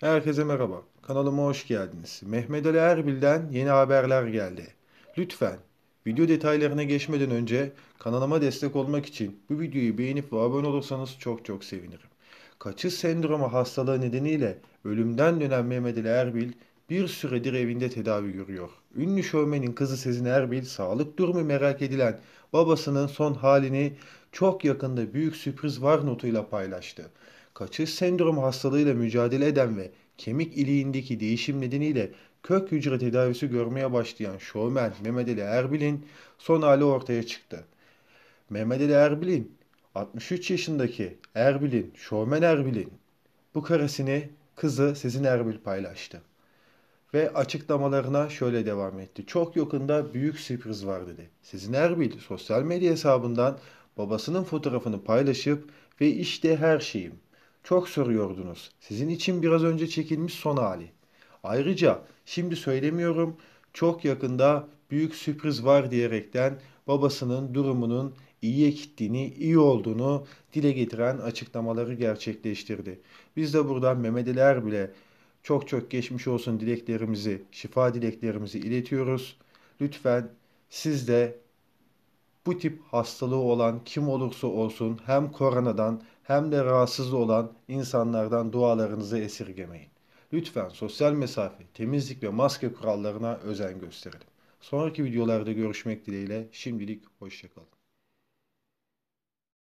Herkese merhaba. Kanalıma hoş geldiniz. Mehmet Ali Erbil'den yeni haberler geldi. Lütfen video detaylarına geçmeden önce kanalıma destek olmak için bu videoyu beğenip ve abone olursanız çok çok sevinirim. Kaçış sendromu hastalığı nedeniyle ölümden dönen Mehmet Ali Erbil bir süredir evinde tedavi görüyor. Ünlü şovmenin kızı Sezin Erbil sağlık durumu merak edilen babasının son halini çok yakında büyük sürpriz var notuyla paylaştı. Kaçış sendrom hastalığıyla mücadele eden ve kemik iliğindeki değişim nedeniyle kök hücre tedavisi görmeye başlayan şovmen Mehmet Ali Erbil'in son hali ortaya çıktı. Mehmet Ali Erbil'in 63 yaşındaki Erbil'in, şovmen Erbil'in bu karesini kızı Sezin Erbil paylaştı. Ve açıklamalarına şöyle devam etti. Çok yakında büyük sürpriz var dedi. Sezin Erbil sosyal medya hesabından Babasının fotoğrafını paylaşıp ve işte her şeyim. Çok soruyordunuz. Sizin için biraz önce çekilmiş son hali. Ayrıca şimdi söylemiyorum çok yakında büyük sürpriz var diyerekten babasının durumunun iyiye gittiğini, iyi olduğunu dile getiren açıklamaları gerçekleştirdi. Biz de buradan Memediler bile çok çok geçmiş olsun dileklerimizi, şifa dileklerimizi iletiyoruz. Lütfen siz de bu tip hastalığı olan kim olursa olsun hem koronadan hem de rahatsız olan insanlardan dualarınızı esirgemeyin. Lütfen sosyal mesafe, temizlik ve maske kurallarına özen gösterelim. Sonraki videolarda görüşmek dileğiyle şimdilik hoşçakalın.